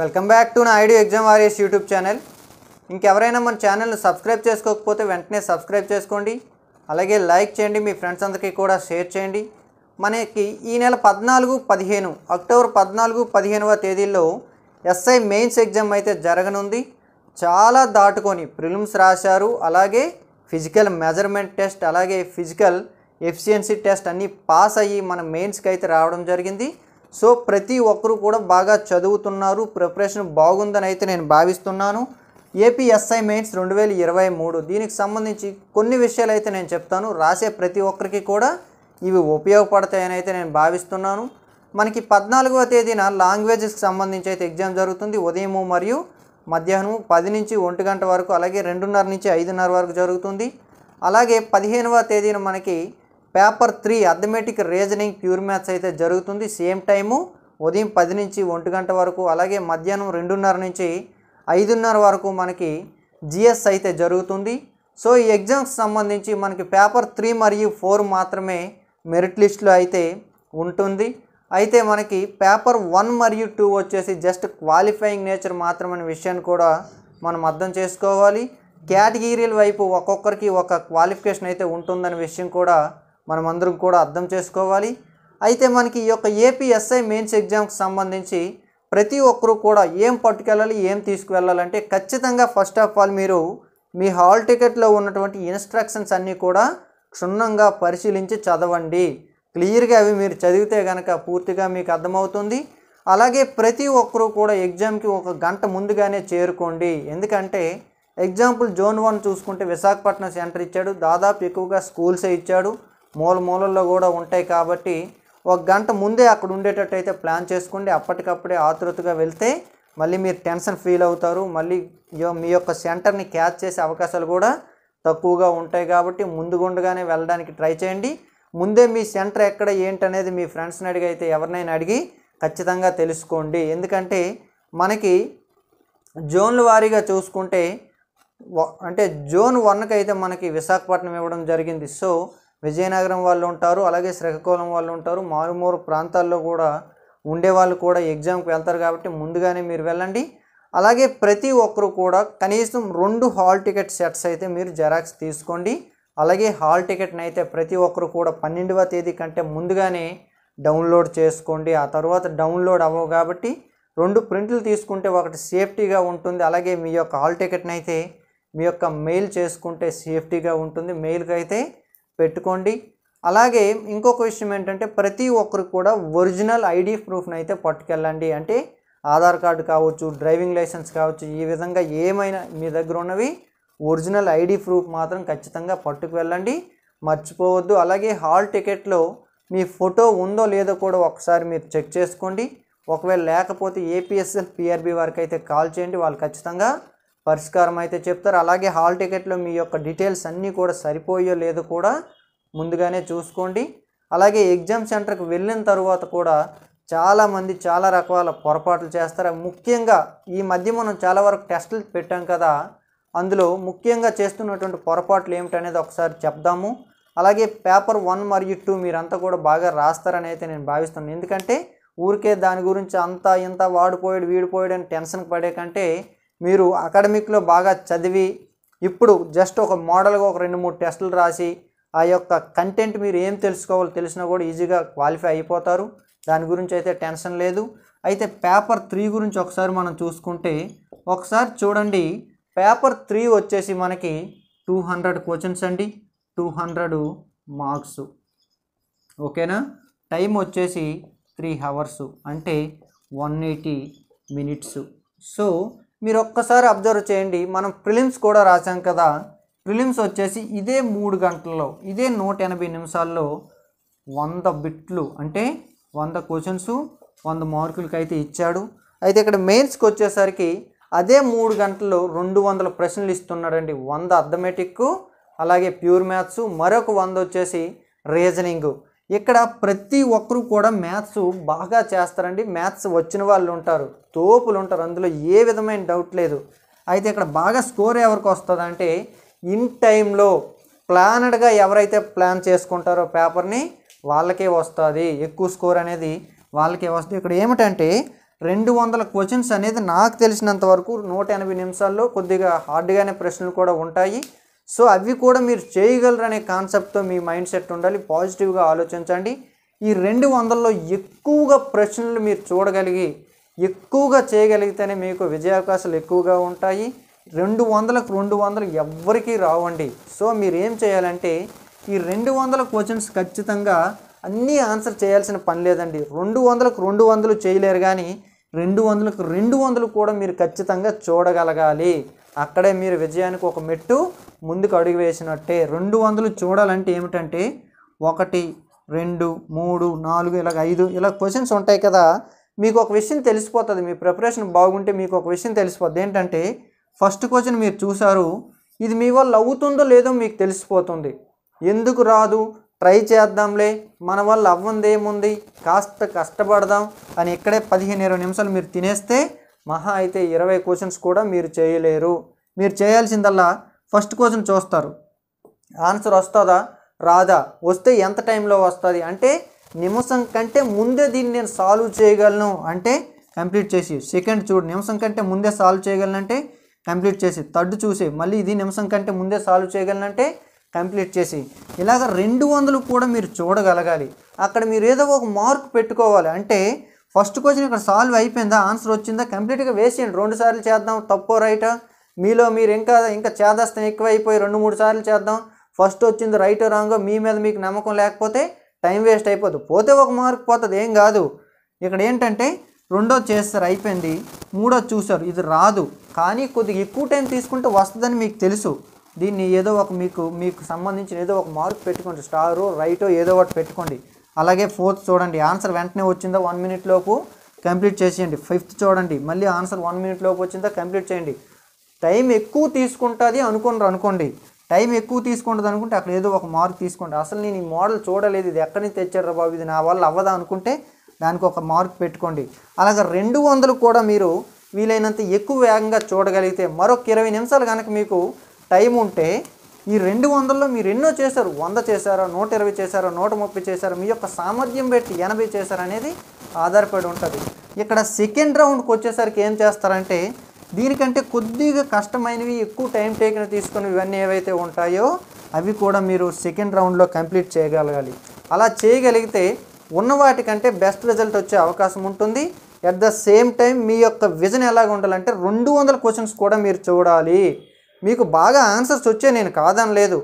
welcome back to నా ఐడియో exam warriors YouTube channel ఇంకెవరైనా మన ఛానల్ను సబ్స్క్రైబ్ చేసుకోకపోతే వెంటనే సబ్స్క్రైబ్ చేసుకోండి అలాగే లైక్ చేయండి మీ ఫ్రెండ్స్ అందరికీ కూడా షేర్ చేయండి మనకి ఈ నెల పద్నాలుగు పదిహేను అక్టోబర్ పద్నాలుగు పదిహేనవ తేదీల్లో ఎస్ఐ మెయిన్స్ ఎగ్జామ్ అయితే జరగనుంది చాలా దాటుకొని ప్రిలిమ్స్ రాశారు అలాగే ఫిజికల్ మెజర్మెంట్ టెస్ట్ అలాగే ఫిజికల్ ఎఫిషియన్సీ టెస్ట్ అన్నీ పాస్ అయ్యి మన మెయిన్స్కి అయితే రావడం జరిగింది సో ప్రతి ఒక్కరూ కూడా బాగా చదువుతున్నారు ప్రిపరేషన్ బాగుందని అయితే నేను భావిస్తున్నాను ఏపీఎస్ఐ మెయిన్స్ రెండు వేల ఇరవై మూడు దీనికి సంబంధించి కొన్ని విషయాలు అయితే నేను చెప్తాను రాసే ప్రతి ఒక్కరికి కూడా ఇవి ఉపయోగపడతాయని అయితే నేను భావిస్తున్నాను మనకి పద్నాలుగవ తేదీన లాంగ్వేజెస్కి సంబంధించి అయితే ఎగ్జామ్ జరుగుతుంది ఉదయం మరియు మధ్యాహ్నం పది నుంచి ఒంటి గంట వరకు అలాగే రెండున్నర నుంచి ఐదున్నర వరకు జరుగుతుంది అలాగే పదిహేనవ తేదీన మనకి paper three arithmetic reasoning pure maths అయితే జరుగుతుంది సేమ్ టైము ఉదయం పది నుంచి ఒంటి గంట వరకు అలాగే మధ్యాహ్నం రెండున్నర నుంచి ఐదున్నర వరకు మనకి జిఎస్ అయితే జరుగుతుంది సో ఈ ఎగ్జామ్స్ సంబంధించి మనకి పేపర్ త్రీ మరియు ఫోర్ మాత్రమే మెరిట్ లిస్టులో అయితే ఉంటుంది అయితే మనకి పేపర్ వన్ మరియు టూ వచ్చేసి జస్ట్ క్వాలిఫైయింగ్ నేచర్ మాత్రమనే విషయాన్ని కూడా మనం అర్థం చేసుకోవాలి కేటగిరీల వైపు ఒక్కొక్కరికి ఒక క్వాలిఫికేషన్ అయితే ఉంటుందనే విషయం కూడా మనం అందరం కూడా అర్థం చేసుకోవాలి అయితే మనకి ఈ యొక్క ఏపీఎస్ఐ మెయిన్స్ ఎగ్జామ్కి సంబంధించి ప్రతి ఒక్కరూ కూడా ఏం పట్టుకెళ్ళాలి ఏం తీసుకువెళ్ళాలంటే ఖచ్చితంగా ఫస్ట్ ఆఫ్ ఆల్ మీరు మీ హాల్ టికెట్లో ఉన్నటువంటి ఇన్స్ట్రక్షన్స్ అన్నీ కూడా క్షుణ్ణంగా పరిశీలించి చదవండి క్లియర్గా అవి మీరు చదివితే కనుక పూర్తిగా మీకు అర్థమవుతుంది అలాగే ప్రతి ఒక్కరూ కూడా ఎగ్జామ్కి ఒక గంట ముందుగానే చేరుకోండి ఎందుకంటే ఎగ్జాంపుల్ జోన్ వన్ చూసుకుంటే విశాఖపట్నం సెంటర్ ఇచ్చాడు దాదాపు ఎక్కువగా స్కూల్సే ఇచ్చాడు మూల మూలల్లో కూడా ఉంటాయి కాబట్టి ఒక గంట ముందే అక్కడ ఉండేటట్టు అయితే ప్లాన్ చేసుకోండి అప్పటికప్పుడే ఆతృతగా వెళ్తే మళ్ళీ మీరు టెన్షన్ ఫీల్ అవుతారు మళ్ళీ మీ యొక్క సెంటర్ని క్యాచ్ చేసే అవకాశాలు కూడా తక్కువగా ఉంటాయి కాబట్టి ముందుగుండగానే వెళ్ళడానికి ట్రై చేయండి ముందే మీ సెంటర్ ఎక్కడ ఏంటనేది మీ ఫ్రెండ్స్ని అడిగి అయితే ఎవరినైనా అడిగి ఖచ్చితంగా తెలుసుకోండి ఎందుకంటే మనకి జోన్ల వారీగా చూసుకుంటే అంటే జోన్ వన్కి అయితే మనకి విశాఖపట్నం ఇవ్వడం జరిగింది సో విజయనగరం వాళ్ళు ఉంటారు అలాగే శ్రీకాకుళం వాళ్ళు ఉంటారు మారుమూరు ప్రాంతాల్లో కూడా ఉండే వాళ్ళు కూడా ఎగ్జామ్కి వెళ్తారు కాబట్టి ముందుగానే మీరు వెళ్ళండి అలాగే ప్రతి ఒక్కరు కూడా కనీసం రెండు హాల్ టికెట్ సెట్స్ అయితే మీరు జెరాక్స్ తీసుకోండి అలాగే హాల్ టికెట్ని అయితే ప్రతి ఒక్కరు కూడా పన్నెండవ తేదీ కంటే ముందుగానే డౌన్లోడ్ చేసుకోండి ఆ తర్వాత డౌన్లోడ్ అవ్వవు కాబట్టి రెండు ప్రింట్లు తీసుకుంటే ఒకటి సేఫ్టీగా ఉంటుంది అలాగే మీ యొక్క హాల్ టికెట్ని అయితే మీ యొక్క మెయిల్ చేసుకుంటే సేఫ్టీగా ఉంటుంది మెయిల్కి అయితే పెట్టుకోండి అలాగే ఇంకొక విషయం ఏంటంటే ప్రతి ఒక్కరు కూడా ఒరిజినల్ ఐడి ప్రూఫ్ని అయితే పట్టుకెళ్ళండి అంటే ఆధార్ కార్డు కావచ్చు డ్రైవింగ్ లైసెన్స్ కావచ్చు ఈ విధంగా ఏమైనా మీ దగ్గర ఉన్నవి ఒరిజినల్ ఐడి ప్రూఫ్ మాత్రం ఖచ్చితంగా పట్టుకు వెళ్ళండి మర్చిపోవద్దు అలాగే హాల్ టికెట్లో మీ ఫోటో ఉందో లేదో కూడా ఒకసారి మీరు చెక్ చేసుకోండి ఒకవేళ లేకపోతే ఏపీఎస్ఎల్ పిఆర్బి వారికి అయితే కాల్ చేయండి వాళ్ళు ఖచ్చితంగా పరిష్కారం అయితే చెప్తారు అలాగే హాల్ టికెట్లో మీ యొక్క డీటెయిల్స్ అన్నీ కూడా సరిపోయో లేదో కూడా ముందుగానే చూసుకోండి అలాగే ఎగ్జామ్ సెంటర్కి వెళ్ళిన తర్వాత కూడా చాలామంది చాలా రకాల పొరపాట్లు చేస్తారు ముఖ్యంగా ఈ మధ్య మనం చాలా వరకు టెస్టులు పెట్టాం కదా అందులో ముఖ్యంగా చేస్తున్నటువంటి పొరపాట్లు ఏమిటనేది ఒకసారి చెప్దాము అలాగే పేపర్ వన్ మరియు టూ మీరంతా కూడా బాగా రాస్తారని అయితే నేను భావిస్తున్నాను ఎందుకంటే ఊరికే దాని గురించి అంతా ఇంత వాడిపోయాడు వీడిపోయాడు అని టెన్షన్ పడే కంటే మీరు అకాడమిక్లో బాగా చదివి ఇప్పుడు జస్ట్ ఒక మోడల్గా ఒక రెండు మూడు టెస్టులు రాసి ఆ యొక్క కంటెంట్ మీరు ఏం తెలుసుకోవాలో తెలిసినా కూడా ఈజీగా క్వాలిఫై అయిపోతారు దాని గురించి అయితే టెన్షన్ లేదు అయితే పేపర్ త్రీ గురించి ఒకసారి మనం చూసుకుంటే ఒకసారి చూడండి పేపర్ త్రీ వచ్చేసి మనకి టూ హండ్రెడ్ క్వశ్చన్స్ అండి టూ హండ్రెడ్ మార్క్స్ ఓకేనా టైం వచ్చేసి త్రీ అవర్స్ అంటే వన్ ఎయిటీ మినిట్స్ సో మీరు ఒక్కసారి అబ్జర్వ్ చేయండి మనం ప్రిలిమ్స్ కూడా రాసాం కదా ప్రిలిమ్స్ వచ్చేసి ఇదే మూడు గంటల్లో ఇదే నూట ఎనభై నిమిషాల్లో వంద బిట్లు అంటే వంద క్వశ్చన్స్ వంద మార్కులకి అయితే ఇచ్చాడు అయితే ఇక్కడ మెయిన్స్కి వచ్చేసరికి అదే మూడు గంటల్లో రెండు వందల ప్రశ్నలు ఇస్తున్నాడండి వంద అథమెటిక్ అలాగే ప్యూర్ మ్యాథ్స్ మరొక వంద వచ్చేసి రీజనింగ్ ఇక్కడ ప్రతి ఒక్కరు కూడా మ్యాథ్స్ బాగా చేస్తారండి మ్యాథ్స్ వచ్చిన వాళ్ళు ఉంటారు తోపులు ఉంటారు అందులో ఏ విధమైన డౌట్ లేదు అయితే ఇక్కడ బాగా స్కోర్ ఎవరికి వస్తుంది అంటే ఇన్ టైంలో ప్లానెడ్గా ఎవరైతే ప్లాన్ చేసుకుంటారో పేపర్ని వాళ్ళకే వస్తుంది ఎక్కువ స్కోర్ అనేది వాళ్ళకే వస్తుంది ఇక్కడ ఏమిటంటే రెండు వందల క్వశ్చన్స్ అనేది నాకు తెలిసినంత వరకు నూట ఎనభై నిమిషాల్లో కొద్దిగా హార్డ్గానే ప్రశ్నలు కూడా ఉంటాయి సో అవి కూడా మీరు చేయగలరు అనే కాన్సెప్ట్తో మీ మైండ్ సెట్ ఉండాలి పాజిటివ్గా ఆలోచించండి ఈ రెండు వందల్లో ఎక్కువగా ప్రశ్నలు మీరు చూడగలిగి ఎక్కువగా చేయగలిగితేనే మీకు విజయావకాశాలు ఎక్కువగా ఉంటాయి రెండు వందలకు రెండు వందలు ఎవ్వరికీ రావండి సో మీరు ఏం చేయాలంటే ఈ రెండు వందల క్వశ్చన్స్ ఖచ్చితంగా అన్నీ ఆన్సర్ చేయాల్సిన పని లేదండి రెండు వందలకు రెండు వందలు చేయలేరు కానీ రెండు వందలకు రెండు వందలు కూడా మీరు ఖచ్చితంగా చూడగలగాలి అక్కడే మీరు విజయానికి ఒక మెట్టు ముందుకు అడుగు వేసినట్టే రెండు వందలు చూడాలంటే ఏమిటంటే ఒకటి రెండు మూడు నాలుగు ఇలాగ ఐదు ఇలా క్వశ్చన్స్ ఉంటాయి కదా మీకు ఒక విషయం తెలిసిపోతుంది మీ ప్రిపరేషన్ బాగుంటే మీకు ఒక విషయం తెలిసిపోతుంది ఏంటంటే ఫస్ట్ క్వశ్చన్ మీరు చూసారు ఇది మీ వల్ల అవుతుందో లేదో మీకు తెలిసిపోతుంది ఎందుకు రాదు ట్రై చేద్దాంలే మన వల్ల ఏముంది కాస్త కష్టపడదాం అని ఇక్కడే పదిహేను ఇరవై నిమిషాలు మీరు తినేస్తే మహా అయితే ఇరవై క్వశ్చన్స్ కూడా మీరు చేయలేరు మీరు చేయాల్సిందల్లా ఫస్ట్ క్వశ్చన్ చూస్తారు ఆన్సర్ వస్తుందా రాదా వస్తే ఎంత టైంలో వస్తుంది అంటే నిమిషం కంటే ముందే దీన్ని నేను సాల్వ్ చేయగలను అంటే కంప్లీట్ చేసి సెకండ్ చూడు నిమిషం కంటే ముందే సాల్వ్ చేయగలనంటే కంప్లీట్ చేసి థర్డ్ చూసి మళ్ళీ ఇది నిమిషం కంటే ముందే సాల్వ్ చేయగలనంటే కంప్లీట్ చేసి ఇలాగ రెండు వందలు కూడా మీరు చూడగలగాలి అక్కడ మీరు ఏదో ఒక మార్క్ పెట్టుకోవాలి అంటే ఫస్ట్ క్వశ్చన్ ఇక్కడ సాల్వ్ అయిపోయిందా ఆన్సర్ వచ్చిందా కంప్లీట్గా వేసేయండి రెండు సార్లు చేద్దాం తప్పో రైటా మీలో మీరు ఇంకా ఇంకా చేదస్తం ఎక్కువైపోయి రెండు మూడు సార్లు చేద్దాం ఫస్ట్ వచ్చింది రైట్ రాంగో మీ మీద మీకు నమ్మకం లేకపోతే టైం వేస్ట్ అయిపోదు పోతే ఒక మార్క్ పోతుంది ఏం కాదు ఇక్కడ ఏంటంటే రెండో చేస్తారు అయిపోయింది మూడో చూసారు ఇది రాదు కానీ కొద్దిగా ఎక్కువ టైం తీసుకుంటే వస్తుందని మీకు తెలుసు దీన్ని ఏదో ఒక మీకు మీకు సంబంధించిన ఏదో ఒక మార్క్ పెట్టుకోండి స్టారు రైటో ఏదో ఒకటి పెట్టుకోండి అలాగే ఫోర్త్ చూడండి ఆన్సర్ వెంటనే వచ్చిందా వన్ మినిట్ లోపు కంప్లీట్ చేసేయండి ఫిఫ్త్ చూడండి మళ్ళీ ఆన్సర్ వన్ మినిట్ లోపు వచ్చిందా కంప్లీట్ చేయండి టైం ఎక్కువ తీసుకుంటుంది అనుకున్నారు అనుకోండి టైం ఎక్కువ తీసుకుంటుంది అనుకుంటే అక్కడ ఏదో ఒక మార్క్ తీసుకోండి అసలు నేను ఈ మోడల్ చూడలేదు ఇది ఎక్కడి నుంచి తెచ్చారు బాబు ఇది నా వల్ల అవ్వదా అనుకుంటే దానికి ఒక మార్క్ పెట్టుకోండి అలాగే రెండు వందలు కూడా మీరు వీలైనంత ఎక్కువ వేగంగా చూడగలిగితే మరొక ఇరవై నిమిషాలు కనుక మీకు టైం ఉంటే ఈ రెండు వందల్లో మీరు ఎన్నో చేశారు వంద చేశారా నూట ఇరవై చేశారా నూట ముప్పై చేశారా మీ యొక్క సామర్థ్యం పెట్టి ఎనభై చేశారనేది ఆధారపడి ఉంటుంది ఇక్కడ సెకండ్ రౌండ్కి వచ్చేసరికి ఏం చేస్తారంటే దీనికంటే కొద్దిగా కష్టమైనవి ఎక్కువ టైం టేకిన తీసుకుని ఇవన్నీ ఏవైతే ఉంటాయో అవి కూడా మీరు సెకండ్ రౌండ్లో కంప్లీట్ చేయగలగాలి అలా చేయగలిగితే ఉన్న వాటికంటే బెస్ట్ రిజల్ట్ వచ్చే అవకాశం ఉంటుంది అట్ ద సేమ్ టైం మీ యొక్క విజన్ ఎలాగ ఉండాలంటే రెండు వందల క్వశ్చన్స్ కూడా మీరు చూడాలి మీకు బాగా ఆన్సర్స్ వచ్చే నేను కాదని లేదు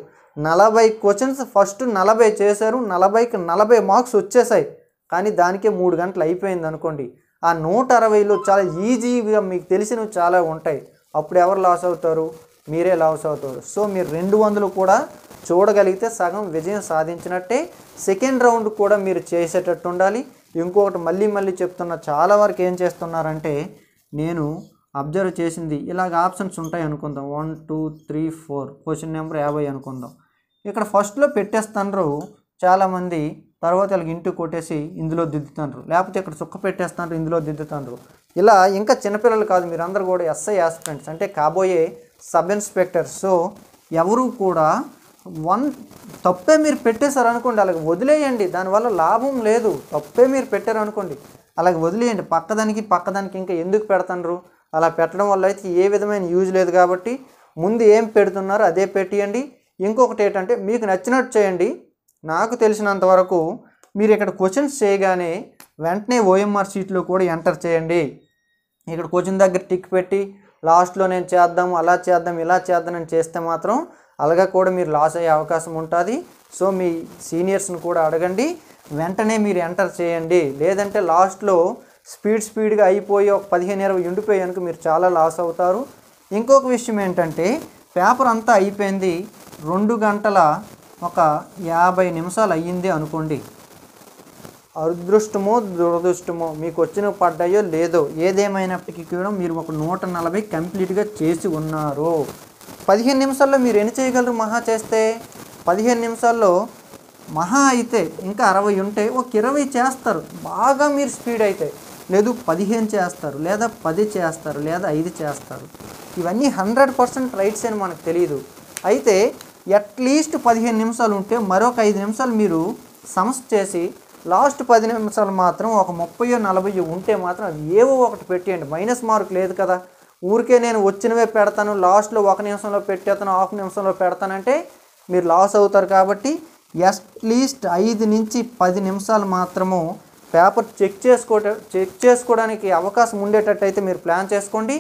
నలభై క్వశ్చన్స్ ఫస్ట్ నలభై చేశారు నలభైకి నలభై మార్క్స్ వచ్చేసాయి కానీ దానికే మూడు గంటలు అయిపోయింది అనుకోండి ఆ నూట అరవైలో చాలా ఈజీగా మీకు తెలిసినవి చాలా ఉంటాయి అప్పుడు ఎవరు లాస్ అవుతారు మీరే లాస్ అవుతారు సో మీరు రెండు వందలు కూడా చూడగలిగితే సగం విజయం సాధించినట్టే సెకండ్ రౌండ్ కూడా మీరు చేసేటట్టు ఉండాలి ఇంకొకటి మళ్ళీ మళ్ళీ చెప్తున్న చాలా వరకు ఏం చేస్తున్నారంటే నేను అబ్జర్వ్ చేసింది ఇలాగ ఆప్షన్స్ ఉంటాయి అనుకుందాం one two three four question number యాభై అనుకుందాం ఇక్కడ ఫస్ట్లో పెట్టేస్తాను చాలామంది తర్వాత వాళ్ళకి ఇంటికి కొట్టేసి ఇందులో దిద్దుతాండ్రు లేకపోతే ఇక్కడ చుక్క పెట్టేస్తున్నారు ఇందులో దిద్దుతాండ్రు ఇలా ఇంకా చిన్నపిల్లలు కాదు మీరందరూ కూడా ఎస్ఐ ఆస్పిరెంట్స్ అంటే కాబోయే సబ్ ఇన్స్పెక్టర్ సో ఎవరు కూడా వన్ తప్పే మీరు పెట్టేశారు అనుకోండి అలాగే వదిలేయండి దానివల్ల లాభం లేదు తప్పే మీరు పెట్టారు అనుకోండి అలాగే వదిలేయండి పక్కదానికి పక్కదానికి ఇంకా ఎందుకు పెడతాండ్రు అలా పెట్టడం వల్ల అయితే ఏ విధమైన యూజ్ లేదు కాబట్టి ముందు ఏం పెడుతున్నారో అదే పెట్టియండి ఇంకొకటి ఏంటంటే మీకు నచ్చినట్టు చేయండి నాకు తెలిసినంత వరకు మీరు ఇక్కడ క్వశ్చన్స్ చేయగానే వెంటనే ఓఎంఆర్ షీట్లో కూడా ఎంటర్ చేయండి ఇక్కడ క్వశ్చన్ దగ్గర టిక్ పెట్టి లాస్ట్లో నేను చేద్దాం అలా చేద్దాం ఇలా చేద్దాం అని చేస్తే మాత్రం అలాగా కూడా మీరు లాస్ అయ్యే అవకాశం ఉంటుంది సో మీ సీనియర్స్ని కూడా అడగండి వెంటనే మీరు ఎంటర్ చేయండి లేదంటే లాస్ట్లో స్పీడ్ స్పీడ్గా అయిపోయి ఒక పదిహేను ఇరవై ఉండిపోయేందుకు మీరు చాలా లాస్ అవుతారు ఇంకొక విషయం ఏంటంటే పేపర్ అంతా అయిపోయింది రెండు గంటల ఒక యాభై నిమిషాలు అయ్యింది అనుకోండి అదృష్టమో దురదృష్టమో మీకు వచ్చిన పడ్డాయో లేదో ఏదేమైనప్పటికీ కూడా మీరు ఒక నూట నలభై కంప్లీట్గా చేసి ఉన్నారు పదిహేను నిమిషాల్లో మీరు ఎన్ని చేయగలరు మహా చేస్తే పదిహేను నిమిషాల్లో మహా అయితే ఇంకా అరవై ఉంటే ఒక ఇరవై చేస్తారు బాగా మీరు స్పీడ్ అయితే లేదు పదిహేను చేస్తారు లేదా పది చేస్తారు లేదా ఐదు చేస్తారు ఇవన్నీ హండ్రెడ్ పర్సెంట్ రైట్స్ అని మనకు తెలియదు అయితే అట్లీస్ట్ పదిహేను నిమిషాలు ఉంటే మరొక ఐదు నిమిషాలు మీరు సమస్య చేసి లాస్ట్ పది నిమిషాలు మాత్రం ఒక ముప్పై నలభై ఉంటే మాత్రం అవి ఏవో ఒకటి పెట్టేయండి మైనస్ మార్క్ లేదు కదా ఊరికే నేను వచ్చినవే పెడతాను లాస్ట్లో ఒక నిమిషంలో పెట్టేస్తాను హాఫ్ నిమిషంలో పెడతానంటే మీరు లాస్ అవుతారు కాబట్టి అట్లీస్ట్ ఐదు నుంచి పది నిమిషాలు మాత్రము పేపర్ చెక్ చేసుకో చెక్ చేసుకోవడానికి అవకాశం ఉండేటట్టయితే మీరు ప్లాన్ చేసుకోండి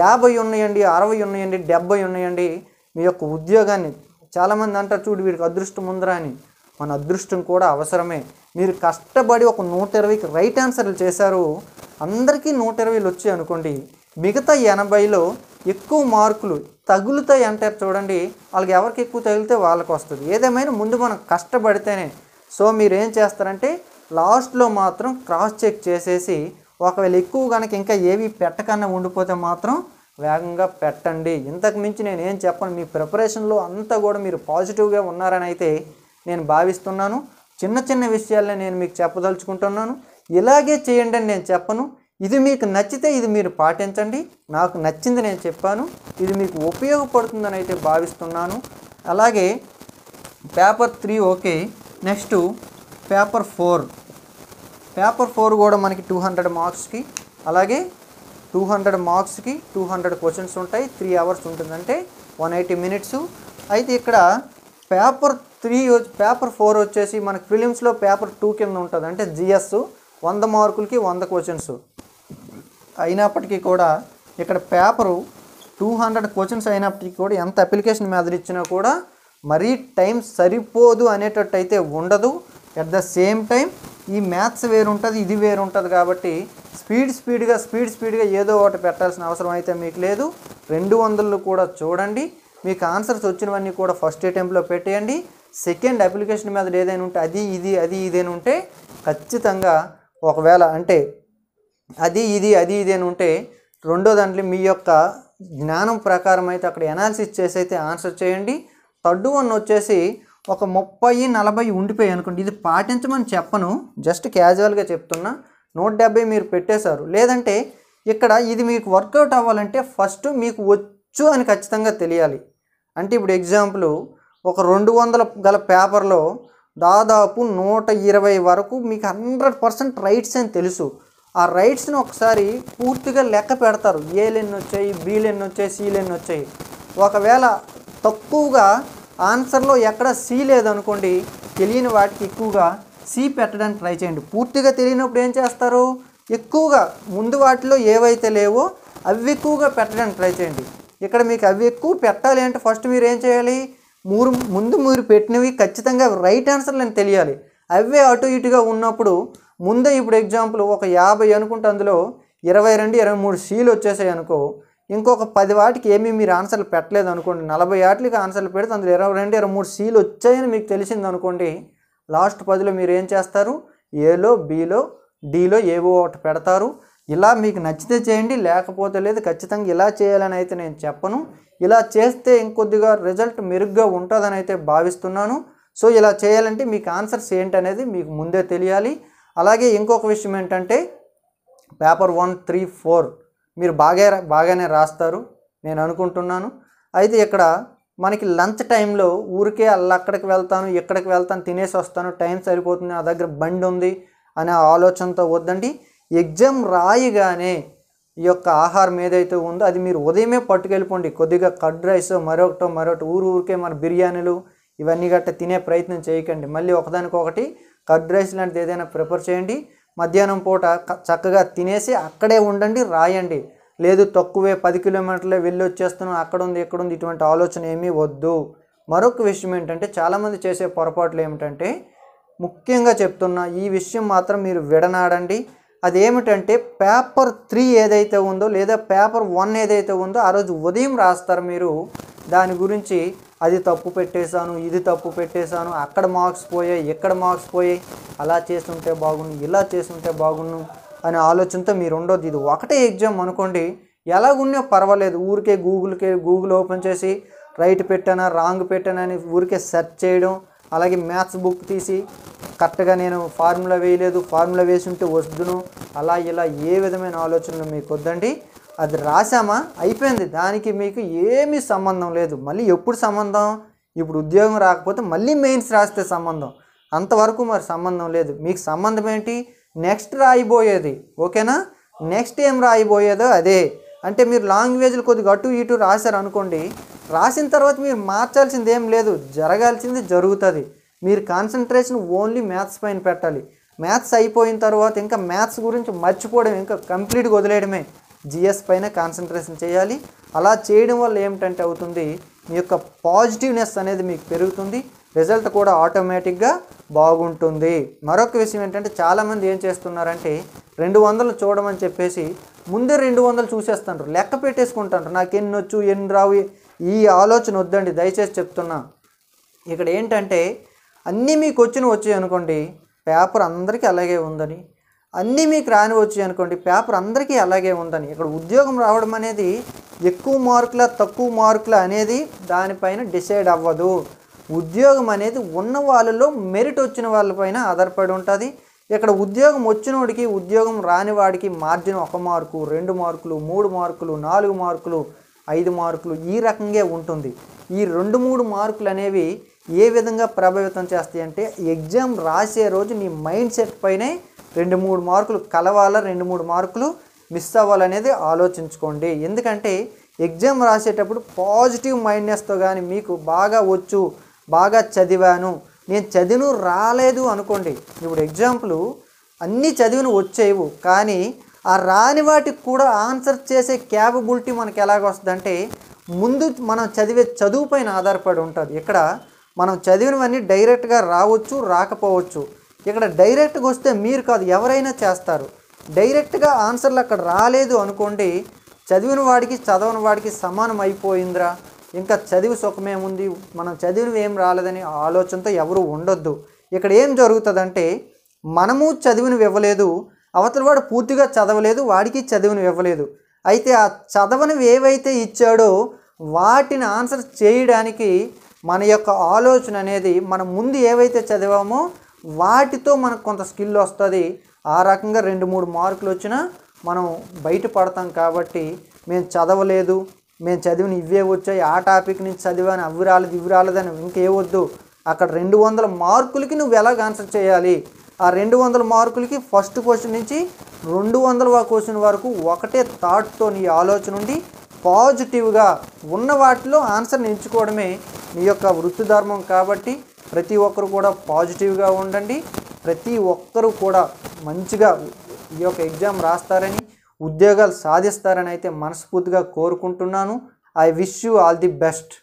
యాభై ఉన్నాయండి అరవై ఉన్నాయండి డెబ్బై ఉన్నాయండి మీ యొక్క ఉద్యోగాన్ని చాలామంది అంటారు చూడు వీడికి అదృష్టం ఉందిరా అని మన అదృష్టం కూడా అవసరమే మీరు కష్టపడి ఒక నూట ఇరవైకి రైట్ ఆన్సర్లు చేశారు అందరికీ నూట ఇరవైలు వచ్చాయి అనుకోండి మిగతా ఎనభైలో ఎక్కువ మార్కులు తగులుతాయి అంటారు చూడండి వాళ్ళకి ఎవరికి ఎక్కువ తగిలితే వాళ్ళకి వస్తుంది ఏదేమైనా ముందు మనం కష్టపడితేనే సో మీరు ఏం చేస్తారంటే లాస్ట్లో మాత్రం క్రాస్ చెక్ చేసేసి ఒకవేళ ఎక్కువ కనుక ఇంకా ఏవి పెట్టకన్నా ఉండిపోతే మాత్రం వేగంగా పెట్టండి ఇంతకు మించి నేను ఏం చెప్పను మీ ప్రిపరేషన్లో అంతా కూడా మీరు పాజిటివ్గా ఉన్నారని అయితే నేను భావిస్తున్నాను చిన్న చిన్న విషయాలను నేను మీకు చెప్పదలుచుకుంటున్నాను ఇలాగే చేయండి అని నేను చెప్పను ఇది మీకు నచ్చితే ఇది మీరు పాటించండి నాకు నచ్చింది నేను చెప్పాను ఇది మీకు ఉపయోగపడుతుందని అయితే భావిస్తున్నాను అలాగే paper three okay next paper four paper four కూడా మనకి టూ హండ్రెడ్ మార్క్స్కి అలాగే టూ హండ్రెడ్ మార్క్స్కి టూ హండ్రెడ్ క్వశ్చన్స్ ఉంటాయి త్రీ అవర్స్ ఉంటుందంటే వన్ ఎయిటీ మినిట్స్ అయితే ఇక్కడ పేపర్ త్రీ పేపర్ ఫోర్ వచ్చేసి మనకు ఫిలిమ్స్లో పేపర్ టూ కింద ఉంటుంది అంటే జిఎస్ వంద మార్కులకి వంద క్వశ్చన్స్ అయినప్పటికీ కూడా ఇక్కడ పేపరు టూ హండ్రెడ్ క్వశ్చన్స్ అయినప్పటికీ కూడా ఎంత అప్లికేషన్ మీద ఇచ్చినా కూడా మరీ టైం సరిపోదు అనేటట్టు అయితే ఉండదు అట్ ద సేమ్ టైం ఈ మ్యాథ్స్ వేరుంటుంది ఇది వేరుంటుంది కాబట్టి స్పీడ్ స్పీడ్గా స్పీడ్ స్పీడ్గా ఏదో ఒకటి పెట్టాల్సిన అవసరం అయితే మీకు లేదు రెండు వందలు కూడా చూడండి మీకు ఆన్సర్స్ వచ్చినవన్నీ కూడా ఫస్ట్ అటెంప్ట్లో పెట్టేయండి సెకండ్ అప్లికేషన్ మీద ఏదైనా ఉంటే అది ఇది అది ఇదేని ఉంటే ఖచ్చితంగా ఒకవేళ అంటే అది ఇది అది ఇదేని ఉంటే రెండో దాంట్లో మీ యొక్క జ్ఞానం ప్రకారం అయితే అక్కడ ఎనాలిసిస్ చేసి అయితే ఆన్సర్ చేయండి థర్డ్ వన్ వచ్చేసి ఒక ముప్పై నలభై ఉండిపోయి అనుకోండి ఇది పాటించమని చెప్పను జస్ట్ క్యాజువల్గా చెప్తున్నా నూట డెబ్బై మీరు పెట్టేశారు లేదంటే ఇక్కడ ఇది మీకు వర్కౌట్ అవ్వాలంటే ఫస్ట్ మీకు వచ్చు అని ఖచ్చితంగా తెలియాలి అంటే ఇప్పుడు ఎగ్జాంపుల్ ఒక రెండు వందల గల పేపర్లో దాదాపు నూట ఇరవై వరకు మీకు హండ్రెడ్ పర్సెంట్ రైట్స్ అని తెలుసు ఆ రైట్స్ని ఒకసారి పూర్తిగా లెక్క పెడతారు ఏలు ఎన్ని వచ్చాయి బీలు ఎన్ని వచ్చాయి సీలు ఎన్ని వచ్చాయి ఒకవేళ తక్కువగా ఆన్సర్లో ఎక్కడ సి లేదనుకోండి తెలియని వాటికి ఎక్కువగా సి పెట్టడానికి ట్రై చేయండి పూర్తిగా తెలియనప్పుడు ఏం చేస్తారు ఎక్కువగా ముందు వాటిలో ఏవైతే లేవో అవి ఎక్కువగా పెట్టడానికి ట్రై చేయండి ఇక్కడ మీకు అవి ఎక్కువ పెట్టాలి అంటే ఫస్ట్ మీరు ఏం చేయాలి మూరు ముందు మీరు పెట్టినవి ఖచ్చితంగా రైట్ ఆన్సర్లు అని తెలియాలి అవే అటు ఇటుగా ఉన్నప్పుడు ముందే ఇప్పుడు ఎగ్జాంపుల్ ఒక యాభై అనుకుంటే అందులో ఇరవై రెండు ఇరవై మూడు సీలు వచ్చేసాయి అనుకో ఇంకొక పది వాటికి ఏమీ మీరు ఆన్సర్లు పెట్టలేదు అనుకోండి నలభై వాటికి ఆన్సర్లు పెడితే అందులో ఇరవై రెండు ఇరవై మూడు సీలు వచ్చాయని మీకు తెలిసింది అనుకోండి లాస్ట్ పదిలో మీరు ఏం చేస్తారు ఏలో బీలో డీలో ఏవో ఒకటి పెడతారు ఇలా మీకు నచ్చితే చేయండి లేకపోతే లేదు ఖచ్చితంగా ఇలా చేయాలని అయితే నేను చెప్పను ఇలా చేస్తే ఇంకొద్దిగా రిజల్ట్ మెరుగ్గా ఉంటుందని అయితే భావిస్తున్నాను సో ఇలా చేయాలంటే మీకు ఆన్సర్స్ ఏంటనేది మీకు ముందే తెలియాలి అలాగే ఇంకొక విషయం ఏంటంటే పేపర్ వన్ త్రీ ఫోర్ మీరు బాగా బాగానే రాస్తారు నేను అనుకుంటున్నాను అయితే ఇక్కడ మనకి లంచ్ టైంలో ఊరికే అలా అక్కడికి వెళ్తాను ఎక్కడికి వెళ్తాను తినేసి వస్తాను టైం సరిపోతుంది నా దగ్గర బండి ఉంది అనే ఆలోచనతో వద్దండి ఎగ్జామ్ రాయగానే ఈ యొక్క ఆహారం ఏదైతే ఉందో అది మీరు ఉదయమే పట్టుకెళ్ళిపోండి కొద్దిగా కడ్ రైస్ మరొకటో మరొకటి ఊరు ఊరికే మన బిర్యానీలు ఇవన్నీ గట్ట తినే ప్రయత్నం చేయకండి మళ్ళీ ఒకదానికొకటి కర్డ్ రైస్ లాంటిది ఏదైనా ప్రిపేర్ చేయండి మధ్యాహ్నం పూట చక్కగా తినేసి అక్కడే ఉండండి రాయండి లేదు తక్కువే పది కిలోమీటర్లే వెళ్ళి వచ్చేస్తున్నాం అక్కడ ఉంది ఎక్కడ ఉంది ఇటువంటి ఆలోచన ఏమీ వద్దు మరొక విషయం ఏంటంటే చాలామంది చేసే పొరపాట్లు ఏమిటంటే ముఖ్యంగా చెప్తున్నా ఈ విషయం మాత్రం మీరు విడనాడండి అదేమిటంటే పేపర్ త్రీ ఏదైతే ఉందో లేదా పేపర్ వన్ ఏదైతే ఉందో ఆ రోజు ఉదయం రాస్తారు మీరు దాని గురించి అది తప్పు పెట్టేశాను ఇది తప్పు పెట్టేశాను అక్కడ మార్క్స్ పోయాయి ఎక్కడ మార్క్స్ పోయాయి అలా చేస్తుంటే బాగుండు ఇలా చేస్తుంటే బాగుండు అనే ఆలోచనతో మీరు ఉండొద్దు ఇది ఒకటే ఎగ్జామ్ అనుకోండి ఎలాగున్నా పర్వాలేదు ఊరికే గూగుల్కే గూగుల్ ఓపెన్ చేసి రైట్ పెట్టానా రాంగ్ పెట్టానా అని ఊరికే సెర్చ్ చేయడం అలాగే మ్యాథ్స్ బుక్ తీసి కరెక్ట్గా నేను ఫార్ములా వేయలేదు ఫార్ములా వేసి ఉంటే వద్దును అలా ఇలా ఏ విధమైన ఆలోచనలు మీకు వద్దండి అది రాసామా అయిపోయింది దానికి మీకు ఏమీ సంబంధం లేదు మళ్ళీ ఎప్పుడు సంబంధం ఇప్పుడు ఉద్యోగం రాకపోతే మళ్ళీ మెయిన్స్ రాస్తే సంబంధం అంతవరకు మరి సంబంధం లేదు మీకు సంబంధం ఏంటి నెక్స్ట్ రాయిపోయేది ఓకేనా నెక్స్ట్ ఏం రాయిపోయేదో అదే అంటే మీరు లాంగ్వేజ్లు కొద్దిగా అటు ఇటు రాశారు అనుకోండి రాసిన తర్వాత మీరు మార్చాల్సింది ఏం లేదు జరగాల్సింది జరుగుతుంది మీరు కాన్సన్ట్రేషన్ ఓన్లీ మ్యాథ్స్ పైన పెట్టాలి మ్యాథ్స్ అయిపోయిన తర్వాత ఇంకా మ్యాథ్స్ గురించి మర్చిపోవడం ఇంకా కంప్లీట్గా వదిలేయడమే జిఎస్ పైన కాన్సన్ట్రేషన్ చేయాలి అలా చేయడం వల్ల ఏమిటంటే అవుతుంది మీ యొక్క పాజిటివ్నెస్ అనేది మీకు పెరుగుతుంది రిజల్ట్ కూడా ఆటోమేటిక్గా బాగుంటుంది మరొక విషయం ఏంటంటే చాలామంది ఏం చేస్తున్నారంటే రెండు వందలు చూడమని చెప్పేసి ముందే రెండు వందలు చూసేస్తుంటారు లెక్క పెట్టేసుకుంటారు నాకు ఎన్ని వచ్చు ఎన్ని రావు ఈ ఆలోచన వద్దండి దయచేసి చెప్తున్నా ఇక్కడ ఏంటంటే అన్నీ మీకు వచ్చిన వచ్చాయి అనుకోండి పేపర్ అందరికీ అలాగే ఉందని అన్నీ మీకు రాని వచ్చాయి అనుకోండి పేపర్ అందరికీ అలాగే ఉందని ఇక్కడ ఉద్యోగం రావడం అనేది ఎక్కువ మార్కుల తక్కువ మార్కుల అనేది దానిపైన డిసైడ్ అవ్వదు ఉద్యోగం అనేది ఉన్న వాళ్ళలో మెరిట్ వచ్చిన వాళ్ళపైన ఆధారపడి ఉంటుంది ఇక్కడ ఉద్యోగం వచ్చినోడికి ఉద్యోగం రాని వాడికి మార్జిన్ ఒక మార్కు రెండు మార్కులు మూడు మార్కులు నాలుగు మార్కులు ఐదు మార్కులు ఈ రకంగా ఉంటుంది ఈ రెండు మూడు మార్కులు అనేవి ఏ విధంగా ప్రభావితం చేస్తాయి అంటే ఎగ్జామ్ రాసే రోజు నీ మైండ్ సెట్ పైనే రెండు మూడు మార్కులు కలవాలా రెండు మూడు మార్కులు మిస్ అవ్వాలనేది ఆలోచించుకోండి ఎందుకంటే ఎగ్జామ్ రాసేటప్పుడు పాజిటివ్ మైండ్నెస్తో కానీ మీకు బాగా వచ్చు బాగా చదివాను నేను చదివిను రాలేదు అనుకోండి ఇప్పుడు ఎగ్జాంపుల్ అన్నీ చదివిన వచ్చేవు కానీ ఆ రాని వాటికి కూడా ఆన్సర్ చేసే క్యాపబిలిటీ మనకి ఎలాగొస్తుందంటే ముందు మనం చదివే చదువు పైన ఆధారపడి ఉంటుంది ఇక్కడ మనం చదివినవన్నీ డైరెక్ట్గా రావచ్చు రాకపోవచ్చు ఇక్కడ డైరెక్ట్గా వస్తే మీరు కాదు ఎవరైనా చేస్తారు డైరెక్ట్గా ఆన్సర్లు అక్కడ రాలేదు అనుకోండి చదివిన వాడికి చదవని వాడికి సమానం అయిపోయిందిరా ఇంకా చదివి సుఖమేముంది మనం చదివినవి ఏం రాలేదని ఆలోచనతో ఎవరు ఉండొద్దు ఇక్కడ ఏం జరుగుతుందంటే మనము చదివినవి ఇవ్వలేదు అవతల వాడు పూర్తిగా చదవలేదు వాడికి చదివినవి ఇవ్వలేదు అయితే ఆ చదవనివి ఏవైతే ఇచ్చాడో వాటిని ఆన్సర్ చేయడానికి మన యొక్క ఆలోచన అనేది మనం ముందు ఏవైతే చదివామో వాటితో మనకు కొంత స్కిల్ వస్తుంది ఆ రకంగా రెండు మూడు మార్కులు వచ్చినా మనం బయటపడతాం కాబట్టి మేము చదవలేదు మేము చదివిన ఇవే వచ్చాయి ఆ టాపిక్ నుంచి చదివాను అవి రాలేదు ఇవి రాలేదని ఇంకేవద్దు అక్కడ రెండు వందల మార్కులకి నువ్వు ఎలాగ ఆన్సర్ చేయాలి ఆ రెండు వందల మార్కులకి ఫస్ట్ క్వశ్చన్ నుంచి రెండు వందల క్వశ్చన్ వరకు ఒకటే థాట్తో నీ ఆలోచన ఉండి పాజిటివ్గా ఉన్న వాటిలో ఆన్సర్ని ఎంచుకోవడమే నీ యొక్క వృత్తి ధర్మం కాబట్టి ప్రతి ఒక్కరు కూడా పాజిటివ్గా ఉండండి ప్రతి ఒక్కరు కూడా మంచిగా ఈ యొక్క ఎగ్జామ్ రాస్తారని ఉద్యోగాలు సాధిస్తారని అయితే మనస్ఫూర్తిగా కోరుకుంటున్నాను I wish you all the best